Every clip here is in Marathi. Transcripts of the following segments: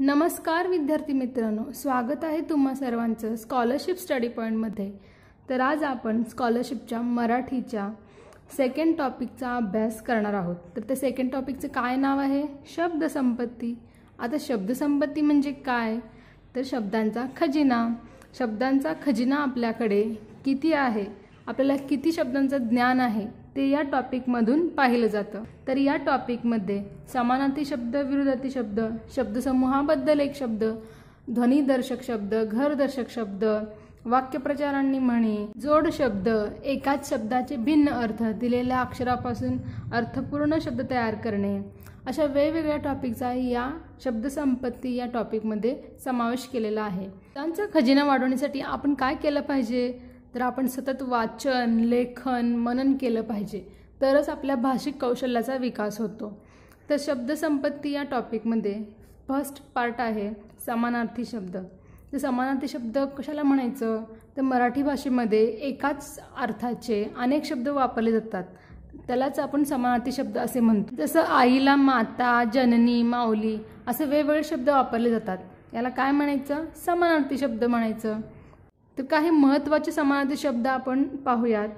नमस्कार विद्यार्थी मित्रांनो स्वागत आहे तुम्हा सर्वांचं स्कॉलरशिप स्टडी पॉईंटमध्ये तर आज आपण स्कॉलरशिपच्या मराठीच्या सेकंड टॉपिकचा अभ्यास करणार आहोत तर ते सेकंड टॉपिकचं काय नाव आहे शब्दसंपत्ती आता शब्दसंपत्ती म्हणजे काय तर शब्दांचा खजिना शब्दांचा खजिना आपल्याकडे किती आहे आपल्याला किती शब्दांचं ज्ञान आहे ते या टॉपिकमधून पाहिलं जातं तर या टॉपिकमध्ये समानाती शब्द विरोधाती शब्द शब्दसमूहाबद्दल एक शब्द ध्वनिदर्शक शब्द घरदर्शक शब्द वाक्यप्रचारांनी म्हणे जोड शब्द एकाच शब्दाचे भिन्न अर्थ दिलेल्या अक्षरापासून अर्थपूर्ण शब्द तयार करणे अशा वेगवेगळ्या टॉपिकचा या शब्दसंपत्ती या टॉपिकमध्ये समावेश केलेला आहे त्यांचा खजिना वाढवण्यासाठी आपण काय केलं पाहिजे तर आपण सतत वाचन लेखन मनन केलं पाहिजे तरच आपल्या भाषिक कौशल्याचा विकास होतो तर शब्दसंपत्ती या टॉपिकमध्ये फर्स्ट पार्ट आहे समानार्थी शब्द तर समानार्थी शब्द कशाला म्हणायचं तर मराठी भाषेमध्ये एकाच अर्थाचे अनेक शब्द वापरले जातात त्यालाच आपण समानार्थी शब्द असे म्हणतो जसं आईला माता जननी माऊली असे वेगवेगळे शब्द वापरले जातात याला काय म्हणायचं समानार्थी शब्द म्हणायचं तर काही महत्त्वाचे समानार्थी शब्द आपण पाहूयात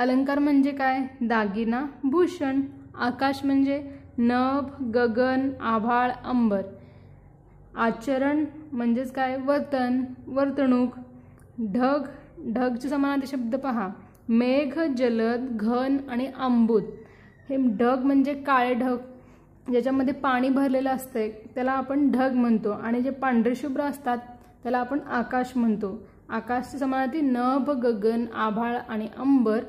अलंकार म्हणजे काय दागिना भूषण आकाश म्हणजे नभ गगन आभाळ अंबर आचरण म्हणजेच काय वर्तन वर्तणूक ढग ढगचे समानार्थी शब्द पहा मेघ जलद घन आणि आंबूत हे ढग म्हणजे काळे ढग ज्याच्यामध्ये पाणी भरलेलं असतंय त्याला आपण ढग म्हणतो आणि जे पांढरेशुभ्र असतात त्याला आपण आकाश म्हणतो आकाशचे समानार्थी नभ गगन आभाळ आणि अंबर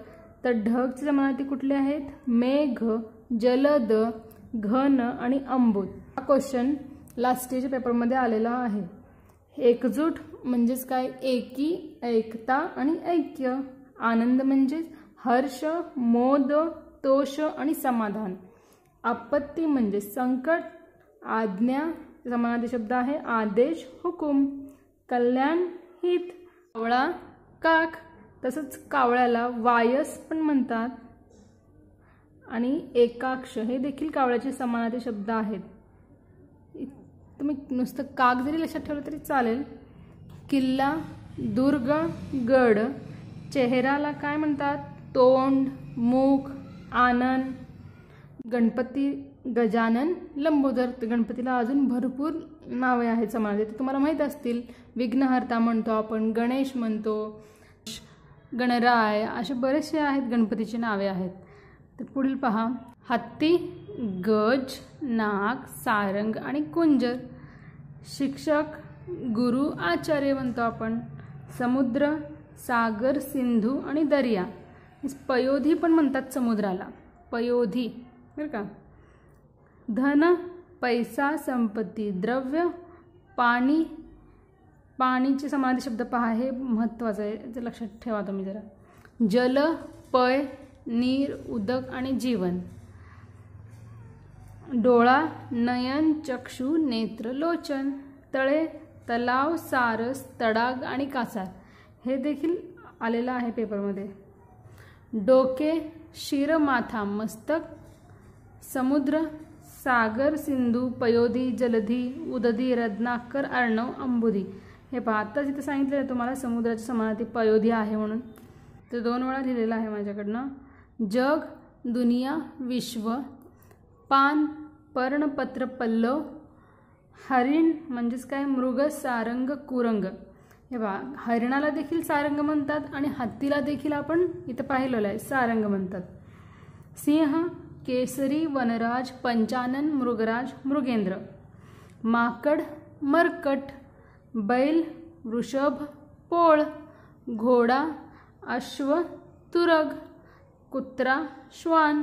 तर ढगचे समानार्थी कुठले आहेत मेघ जलद घन आणि अंबुत हा क्वेश्चन लास्ट इयरच्या पेपरमध्ये आलेला आहे एकजूट म्हणजेच काय एकी एकता आणि ऐक्य आनंद म्हणजेच हर्ष मोद तोष आणि समाधान आपत्ती म्हणजे संकट आज्ञा समानार्थी शब्द आहे आदेश हुकुम कल्याण हित कावळा काक तसंच कावळ्याला वायस पण म्हणतात आणि एकाक्ष हे देखील कावळ्याचे समानार्थी शब्द आहेत तुम्ही नुसतं काक जरी लक्षात ठेवलं तरी चालेल किल्ला दुर्ग गड चेहराला काय म्हणतात तोंड मुख आनंद गणपती गजानन लंबोदर गणपतीला अजून भरपूर नावे आहेत समाजात ते तुम्हाला माहीत असतील विघ्नहर्ता म्हणतो आपण गणेश म्हणतो गणराय असे बरेचसे आहेत गणपतीचे नावे आहेत तर पुढील पहा हत्ती गज नाग सारंग आणि कुंजर शिक्षक गुरु आचार्य म्हणतो आपण समुद्र सागर सिंधू आणि दर्या पयोधी पण म्हणतात समुद्राला पयोधी बरं का धन पैसा संपत्ती द्रव्य पाणी पाणीचे समाधी शब्द पहा हे महत्त्वाचं आहे ते लक्षात ठेवा तुम्ही जरा जल पय नीर उदक आणि जीवन डोळा नयन चक्षु नेत्र लोचन तळे तलाव सारस तडाग आणि कासार हे देखील आलेलं आहे पेपरमध्ये डोके शिरमाथा मस्तक समुद्र सागर सिंधू पयोधी जलधी उदधी रत्नाकर अर्णव अंबुधी हे पहा आत्ताच इथं सांगितलेलं तुम्हाला समुद्राच्या समानात पयोधी आहे म्हणून ते दोन वेळा लिहिलेलं आहे माझ्याकडनं जग दुनिया विश्व पान पर्णपत्र पल्लव हरिण म्हणजेच काय मृग सारंग कुरंग हे बा हरिणाला देखील सारंग म्हणतात आणि हत्तीला देखील आपण इथं पाहिलेलं आहे सारंग म्हणतात सिंह केसरी वनराज पंचानन मृगराज मृगेंद्र माकड मरकट बैल वृषभ पोळ घोडा अश्व तुरग कुत्रा श्वान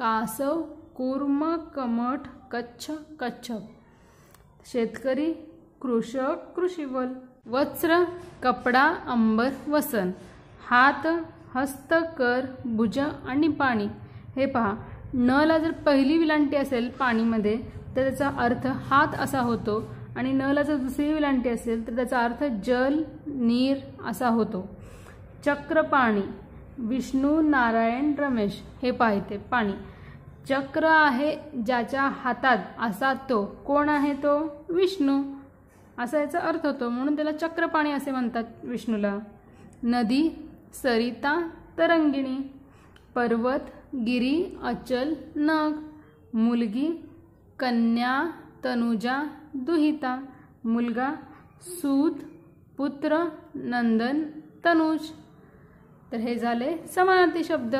कासव कूर्म कमठ कच्छ कच्छप शेतकरी कृषक कृषीवल वस्त्र कपडा अंबर वसन हात हस्त कर भुज आणि पाणी हे पहा नला जर पहिली विलांटी असेल पाणीमध्ये तर त्याचा अर्थ हात असा होतो आणि नला जर दुसरी विलांटी असेल तर त्याचा अर्थ जल नीर असा होतो चक्र पाणी विष्णू नारायण रमेश हे पाहिते पाणी चक्र आहे ज्याच्या हातात असा तो कोण आहे तो विष्णू असा याचा अर्थ होतो म्हणून त्याला चक्रपाणी असे म्हणतात विष्णूला नदी सरिता तरंगिणी पर्वत गिरी अचल नग मुलगी कन्या तनुजा दुहिता मुलगा सूत पुत्र नंदन तनुज तर हे झाले समानार्थी शब्द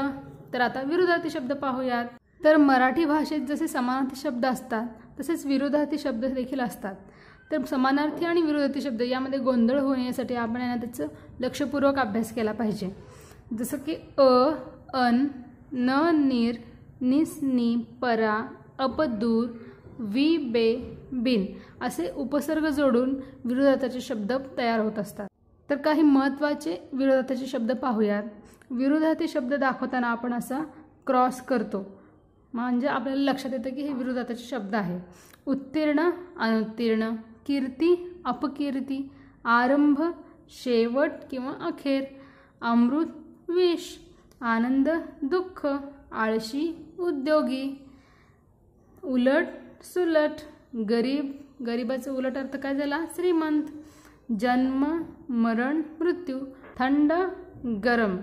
तर आता विरोधार्थी शब्द पाहूयात तर मराठी भाषेत जसे समानार्थी शब्द असतात तसेच विरोधार्थी शब्द देखील असतात तर समानार्थी आणि विरोधार्थी शब्द यामध्ये गोंधळ होण्यासाठी आपण यांना त्याचं लक्षपूर्वक अभ्यास केला पाहिजे जसं की अ अन न निर निस्नी परा अपदूर वि बे बिन असे उपसर्ग जोडून विरोधाताचे शब्द तयार होत असतात तर काही महत्त्वाचे विरोधाताचे शब्द पाहूयात विरोधार्थी शब्द दाखवताना आपण असा क्रॉस करतो म्हणजे आपल्याला लक्षात येतं की हे विरोधाताचे शब्द आहे उत्तीर्ण अनुत्तीर्ण कीर्ती अपकीर्ती आरंभ शेवट किंवा अखेर अमृत विष आनंद दुःख आळशी उद्योगी उलट सुलट गरीब गरीबाचं उलट अर्थ काय झाला श्रीमंत जन्म मरण मृत्यू थंड गरम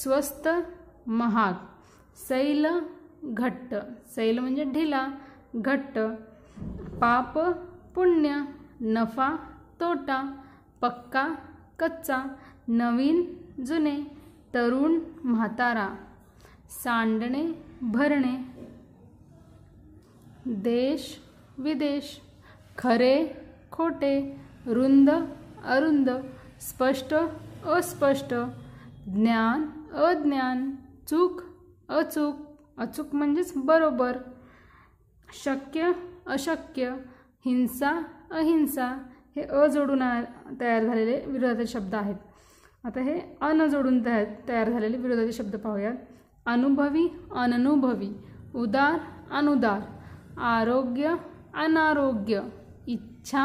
स्वस्त महाग सैल घट्ट सैल म्हणजे ढिला घट्ट पाप पुण्य नफा तोटा पक्का कच्चा नवीन जुने तरुण म्हातारा सांडणे भरणे देश विदेश खरे खोटे रुंद अरुंद स्पष्ट अस्पष्ट ज्ञान अज्ञान चूक अचूक अचूक म्हणजेच बरोबर शक्य अशक्य हिंसा अहिंसा हे अजोडून तयार झालेले विरोधाचे शब्द आहेत आता हे अन जोडून तयार तयार झालेले विरोधाचे शब्द पाहूयात अनुभवी अननुभवी उदार अनुदार आरोग्य अनारोग्य इच्छा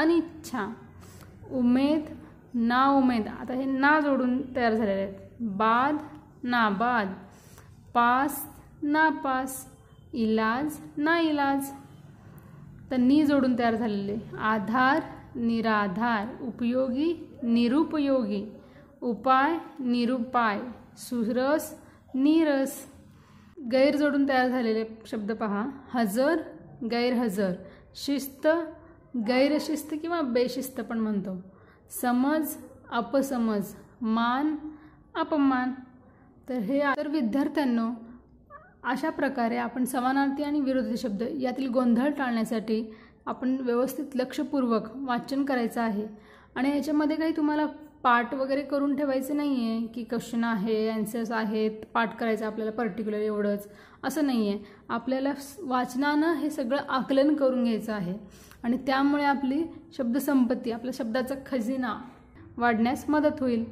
अनिच्छा उमेद ना उमेद आता हे ना जोडून तयार झालेले आहेत बाद बाद पास ना पास इलाज ना इलाज तर नी जोडून तयार झालेले आधार निराधार उपयोगी निरुपयोगी उपाय निरुपाय सुरस नीरस गैर जोडून तयार झालेले शब्द पहा हजर गैरहजर शिस्त गैरशिस्त किंवा बेशिस्त पण म्हणतो समज अपसमज मान अपमान तर हे तर विद्यार्थ्यांनो अशा प्रकारे आपण समानार्थी आणि विरोधी शब्द यातील गोंधळ टाळण्यासाठी आपण व्यवस्थित लक्षपूर्वक वाचन करायचं आहे आणि याच्यामध्ये काही तुम्हाला पाठ वगैरे करून ठेवायचे नाही आहे की क्वेश्चन आहे ॲन्सर्स आहेत पाठ करायचं आपल्याला पर्टिक्युलर एवढंच असं नाही आहे आपल्याला वाचनानं हे सगळं आकलन करून घ्यायचं आहे आणि त्यामुळे आपली शब्दसंपत्ती आपल्या शब्दाचा खजिना वाढण्यास मदत होईल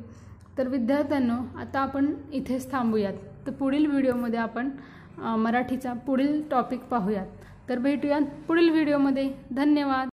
तर विद्यार्थ्यांनो आता आपण इथेच थांबूयात तर पुढील व्हिडिओमध्ये आपण मराठीचा पुढील टॉपिक पाहूयात तर भेटूयात पुढील व्हिडिओमध्ये धन्यवाद